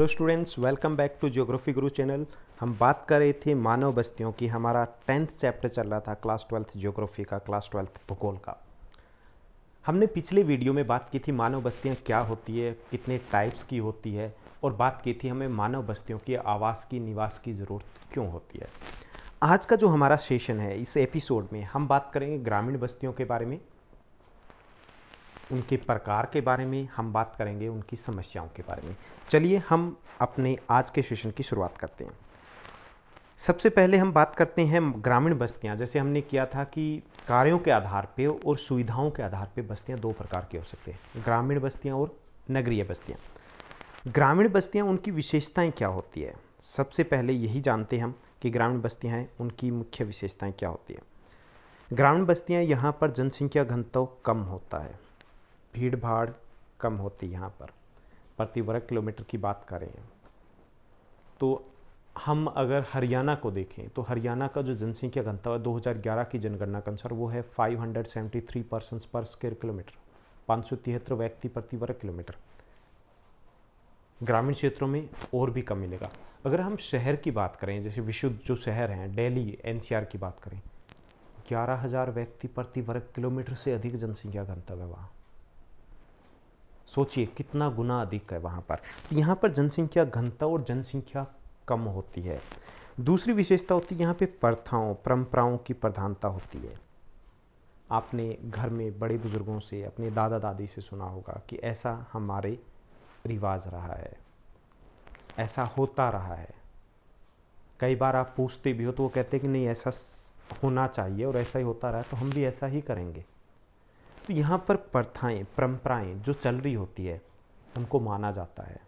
hello students welcome back to geography guru channel हम बात कर रहे थे मानव बस्तियों की हमारा टेंथ चैप्टर चल रहा था क्लास ट्वेल्थ ज्योग्राफी का क्लास ट्वेल्थ भूगोल का हमने पिछले वीडियो में बात की थी मानव बस्तियाँ क्या होती है कितने टाइप्स की होती है और बात की थी हमें मानव बस्तियों की आवास की निवास की ज़रूरत क्यों होती है आज का जो हमारा सेशन है इस एपिसोड में हम बात करेंगे ग्रामीण बस्तियों के बारे में उनके प्रकार के बारे में हम बात करेंगे उनकी समस्याओं के बारे में चलिए हम अपने आज के सेशन की शुरुआत करते हैं सबसे पहले हम बात करते हैं ग्रामीण बस्तियां जैसे हमने किया था कि कार्यों के आधार पर और सुविधाओं के आधार पर बस्तियां दो प्रकार की हो सकती हैं ग्रामीण बस्तियां और नगरीय बस्तियां ग्रामीण बस्तियां उनकी विशेषताएं क्या होती है सबसे पहले यही जानते हैं हम कि ग्रामीण बस्तियाँ हैं उनकी मुख्य विशेषताएँ क्या होती हैं ग्रामीण बस्तियाँ यहाँ पर जनसंख्या घनत्व कम होता है भीड़ भाड़ कम होती यहाँ पर प्रति वर्ग किलोमीटर की बात करें तो हम अगर हरियाणा को देखें तो हरियाणा का जो जनसंख्या घनता है 2011 की जनगणना के अनुसार वो है 573 पर्सन पर स्क्वेयर किलोमीटर पाँच व्यक्ति प्रति वर्ग किलोमीटर ग्रामीण क्षेत्रों में और भी कम मिलेगा अगर हम शहर की बात करें जैसे विशुद्ध जो शहर हैं डेली एन की बात करें ग्यारह हज़ार व्यक्ति प्रति वर्ग किलोमीटर से अधिक जनसंख्या घनता है वहाँ सोचिए कितना गुना अधिक है वहाँ पर तो यहाँ पर जनसंख्या घनता और जनसंख्या कम होती है दूसरी विशेषता होती है यहाँ पे प्रथाओं परंपराओं की प्रधानता होती है आपने घर में बड़े बुज़ुर्गों से अपने दादा दादी से सुना होगा कि ऐसा हमारे रिवाज रहा है ऐसा होता रहा है कई बार आप पूछते भी हो तो वो कहते हैं कि नहीं ऐसा होना चाहिए और ऐसा ही होता रहा तो हम भी ऐसा ही करेंगे तो यहाँ पर प्रथाएं परंपराएं जो चल रही होती है उनको माना जाता है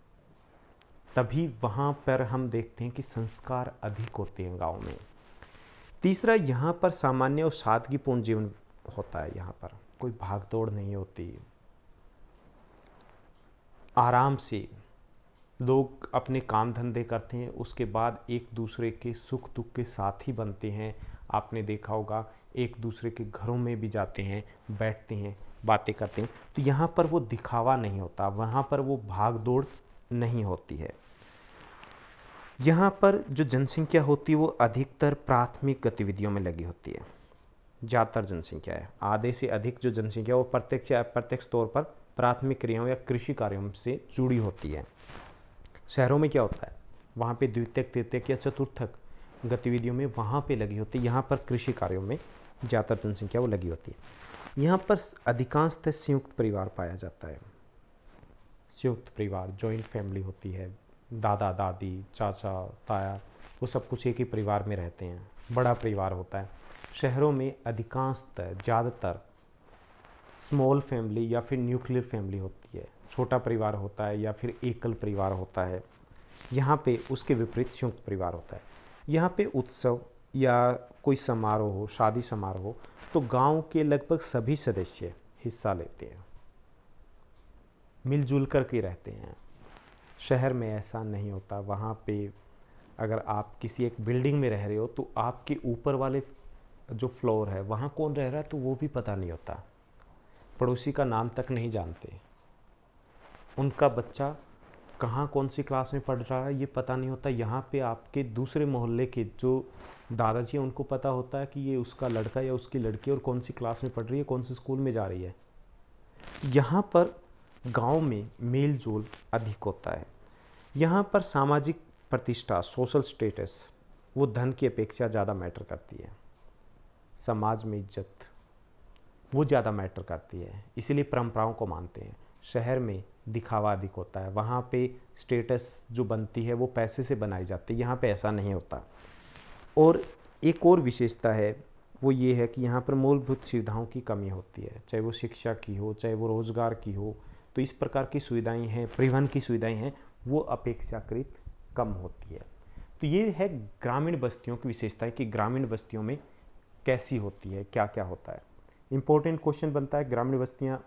तभी वहाँ पर हम देखते हैं कि संस्कार अधिक होते हैं गांव में तीसरा यहाँ पर सामान्य और सादगीपूर्ण जीवन होता है यहाँ पर कोई भागदौड़ नहीं होती आराम से लोग अपने काम धंधे करते हैं उसके बाद एक दूसरे के सुख दुख के साथ ही बनते हैं आपने देखा होगा एक दूसरे के घरों में भी जाते हैं बैठते हैं बातें करते हैं तो यहाँ पर वो दिखावा नहीं होता वहाँ पर वो भाग दौड़ नहीं होती है यहाँ पर जो जनसंख्या होती है वो अधिकतर प्राथमिक गतिविधियों में लगी होती है ज़्यादातर जनसंख्या है आधे से अधिक जो जनसंख्या वो प्रत्यक्ष या अप्रत्यक्ष तौर पर प्राथमिक क्रियाओं या कृषि कार्यों से जुड़ी होती है शहरों में क्या होता है वहाँ पे द्वितीयक तृतीयक या चतुर्थक गतिविधियों में वहाँ पे लगी होती है यहाँ पर कृषि कार्यों में ज़्यादातर जनसंख्या तो वो लगी होती है यहाँ पर अधिकांशतः संयुक्त परिवार पाया जाता है संयुक्त परिवार जॉइंट फैमिली होती है दादा दादी चाचा ताया वो सब कुछ एक ही परिवार में रहते हैं बड़ा परिवार होता है शहरों में अधिकांशतः ज़्यादातर स्मॉल फैमिली या फिर न्यूक्लियर फैमिली होती है छोटा परिवार होता है या फिर एकल परिवार होता है यहाँ पे उसके विपरीत संयुक्त परिवार होता है यहाँ पे उत्सव या कोई समारोह हो शादी समारोह हो तो गांव के लगभग सभी सदस्य हिस्सा लेते हैं मिलजुल कर के रहते हैं शहर में ऐसा नहीं होता वहाँ पे अगर आप किसी एक बिल्डिंग में रह रहे हो तो आपके ऊपर वाले जो फ्लोर है वहाँ कौन रह रहा है तो वो भी पता नहीं होता पड़ोसी का नाम तक नहीं जानते उनका बच्चा कहाँ कौन सी क्लास में पढ़ रहा है ये पता नहीं होता यहाँ पे आपके दूसरे मोहल्ले के जो दादाजी हैं उनको पता होता है कि ये उसका लड़का या उसकी लड़की और कौन सी क्लास में पढ़ रही है कौन से स्कूल में जा रही है यहाँ पर गांव में मेल जोल अधिक होता है यहाँ पर सामाजिक प्रतिष्ठा सोशल स्टेटस वो धन की अपेक्षा ज़्यादा मैटर करती है समाज में इज्जत वो ज़्यादा मैटर करती है इसीलिए परंपराओं को मानते हैं शहर में दिखावा अधिक होता है वहाँ पे स्टेटस जो बनती है वो पैसे से बनाई जाती है यहाँ पे ऐसा नहीं होता और एक और विशेषता है वो ये है कि यहाँ पर मूलभूत सुविधाओं की कमी होती है चाहे वो शिक्षा की हो चाहे वो रोज़गार की हो तो इस प्रकार की सुविधाएं हैं परिवहन की सुविधाएं हैं वो अपेक्षाकृत कम होती है तो ये है ग्रामीण बस्तियों की विशेषता कि ग्रामीण बस्तियों में कैसी होती है क्या क्या होता है इम्पोर्टेंट क्वेश्चन बनता है ग्रामीण बस्तियाँ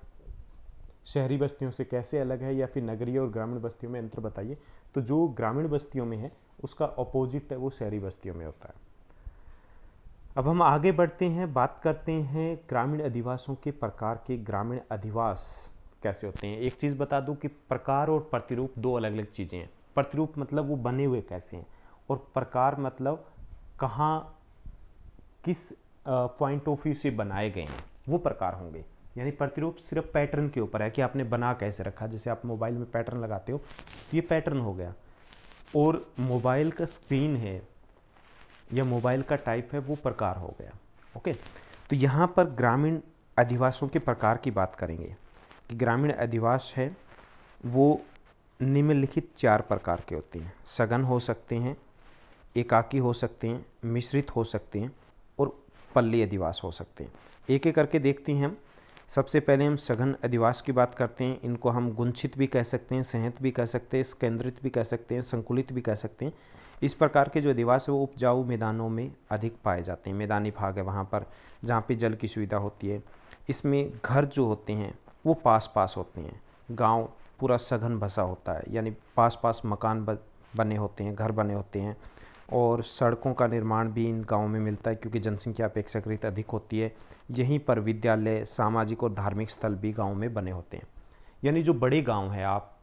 शहरी बस्तियों से कैसे अलग है या फिर नगरीय और ग्रामीण बस्तियों में अंतर बताइए तो जो ग्रामीण बस्तियों में है उसका अपोजिट है वो शहरी बस्तियों में होता है अब हम आगे बढ़ते हैं बात करते हैं ग्रामीण अधिवासों के प्रकार के ग्रामीण अधिवास कैसे होते हैं एक चीज़ बता दूं कि प्रकार और प्रतिरूप दो अलग अलग चीज़ें हैं प्रतिरूप मतलब वो बने हुए कैसे हैं और प्रकार मतलब कहाँ किस पॉइंट ऑफ व्यू से बनाए गए हैं वो प्रकार होंगे यानी प्रतिरूप सिर्फ पैटर्न के ऊपर है कि आपने बना कैसे रखा जैसे आप मोबाइल में पैटर्न लगाते हो ये पैटर्न हो गया और मोबाइल का स्क्रीन है या मोबाइल का टाइप है वो प्रकार हो गया ओके तो यहाँ पर ग्रामीण अधिवासों के प्रकार की बात करेंगे कि ग्रामीण अधिवास है वो निम्नलिखित चार प्रकार के होते हैं सघन हो सकते हैं एकाकी हो सकते हैं मिश्रित हो सकते हैं और पल्ली अधिवास हो सकते हैं एक एक करके देखते हैं हम सबसे पहले हम सघन अधिवास की बात करते हैं इनको हम गुंछित भी कह सकते हैं सहित भी कह सकते हैं स्केंद्रित भी कह सकते हैं संकुलित भी कह सकते हैं इस प्रकार के जो अधिवास है वो उपजाऊ मैदानों में अधिक पाए जाते हैं मैदानी भाग है वहाँ पर जहाँ पे जल की सुविधा होती है इसमें घर जो होते हैं वो पास पास होते हैं गांव पूरा सघन बसा होता है यानी पास पास मकान बने होते हैं घर बने होते हैं और सड़कों का निर्माण भी इन गाँव में मिलता है क्योंकि जनसंख्या अपेक्षाकृत अधिक होती है यहीं पर विद्यालय सामाजिक और धार्मिक स्थल भी गाँव में बने होते हैं यानी जो बड़े गाँव हैं आप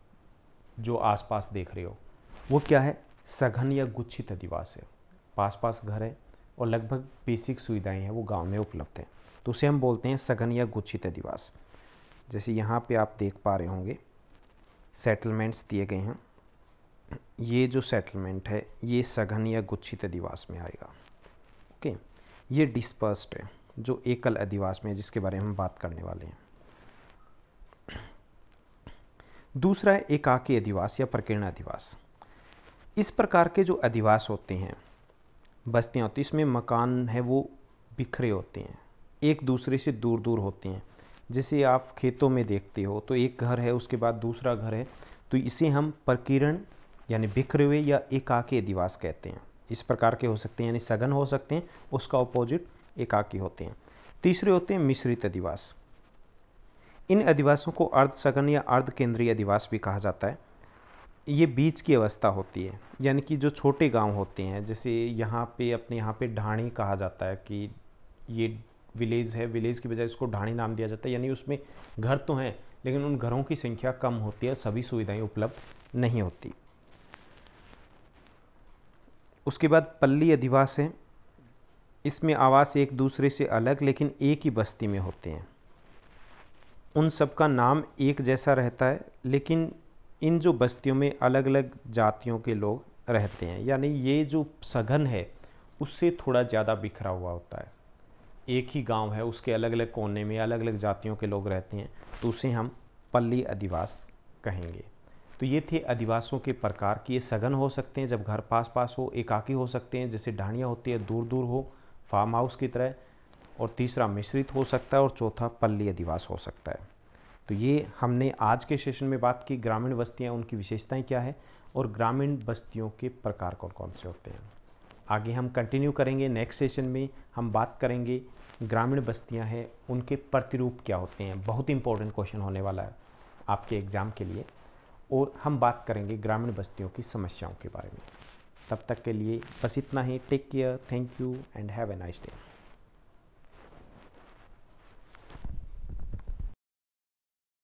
जो आसपास देख रहे हो वो क्या है सघन या गुच्छित अधिवास है पास पास घर है और लगभग बेसिक सुविधाएं हैं वो गांव में उपलब्ध हैं तो उसे हम बोलते हैं सघन या गुच्छित अधिवास जैसे यहाँ पे आप देख पा रहे होंगे सेटलमेंट्स दिए गए हैं ये जो सेटलमेंट है ये सघन या गुच्छित अधिवास में आएगा ओके ये डिस्पर्स्ड है जो एकल अधिवास में है जिसके बारे में हम बात करने वाले हैं दूसरा है एकाकी अधिवास या प्रकीर्ण अधिवास इस प्रकार के जो अधिवास होते हैं बस्तियाँ होती इसमें मकान है वो बिखरे होते हैं एक दूसरे से दूर दूर होते हैं जैसे आप खेतों में देखते हो तो एक घर है उसके बाद दूसरा घर है तो इसे हम प्रकीर्ण यानी बिखरे हुए या एकाकी दिवास कहते हैं इस प्रकार के हो सकते हैं यानी सघन हो सकते हैं उसका अपोजिट एकाकी होते हैं तीसरे होते हैं मिश्रित अधिवास इन अधिवासों को अर्ध सघन या अर्ध केंद्रीय अधिवास भी कहा जाता है ये बीच की अवस्था होती है यानी कि जो छोटे गांव होते हैं जैसे यहाँ पे अपने यहाँ पे ढाणी कहा जाता है कि ये विलेज है विलेज की बजाय इसको ढाणी नाम दिया जाता है यानी उसमें घर तो हैं लेकिन उन घरों की संख्या कम होती है सभी सुविधाएं उपलब्ध नहीं होती उसके बाद पल्ली अधिवास है इसमें आवास एक दूसरे से अलग लेकिन एक ही बस्ती में होते हैं उन सब का नाम एक जैसा रहता है लेकिन इन जो बस्तियों में अलग अलग जातियों के लोग रहते हैं यानी ये जो सघन है उससे थोड़ा ज़्यादा बिखरा हुआ होता है एक ही गांव है उसके अलग अलग कोने में अलग अलग जातियों के लोग रहते हैं तो उसे हम पल्ली अधिवास कहेंगे तो ये थे अधिवासों के प्रकार कि ये सघन हो सकते हैं जब घर पास पास हो एकाकी हो सकते हैं जैसे ढाणियाँ होती है दूर दूर हो फार्म हाउस की तरह और तीसरा मिश्रित हो सकता है और चौथा पल्ली अधिवास हो सकता है तो ये हमने आज के सेशन में बात की ग्रामीण बस्तियाँ उनकी विशेषताएँ क्या है और ग्रामीण बस्तियों के प्रकार कौन कौन से होते हैं आगे हम कंटिन्यू करेंगे नेक्स्ट सेशन में हम बात करेंगे ग्रामीण बस्तियां हैं उनके प्रतिरूप क्या होते हैं बहुत इंपॉर्टेंट क्वेश्चन होने वाला है आपके एग्ज़ाम के लिए और हम बात करेंगे ग्रामीण बस्तियों की समस्याओं के बारे में तब तक के लिए बस इतना ही take care thank you and have a nice day